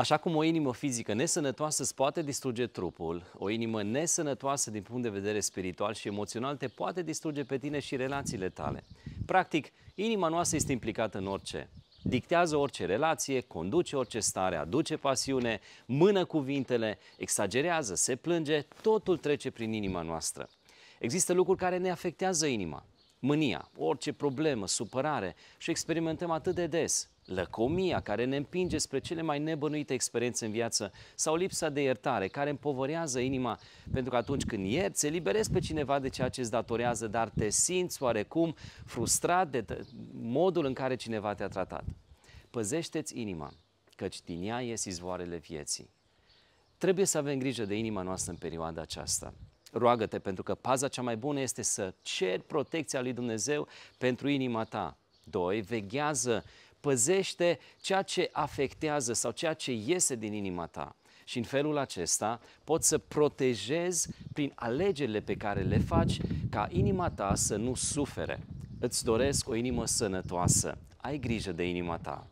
Așa cum o inimă fizică nesănătoasă îți poate distruge trupul, o inimă nesănătoasă din punct de vedere spiritual și emoțional te poate distruge pe tine și relațiile tale. Practic, inima noastră este implicată în orice. Dictează orice relație, conduce orice stare, aduce pasiune, mână cuvintele, exagerează, se plânge, totul trece prin inima noastră. Există lucruri care ne afectează inima mânia, orice problemă, supărare și experimentăm atât de des lăcomia care ne împinge spre cele mai nebănuite experiențe în viață sau lipsa de iertare care împovărează inima pentru că atunci când ierți, eliberezi pe cineva de ceea ce îți datorează, dar te simți oarecum frustrat de modul în care cineva te-a tratat. Păzește-ți inima, căci din ea ies izvoarele vieții. Trebuie să avem grijă de inima noastră în perioada aceasta roagă-te, pentru că paza cea mai bună este să ceri protecția lui Dumnezeu pentru inima ta. 2. Veghează, păzește ceea ce afectează sau ceea ce iese din inima ta. Și în felul acesta poți să protejezi prin alegerile pe care le faci ca inima ta să nu sufere. Îți doresc o inimă sănătoasă. Ai grijă de inima ta.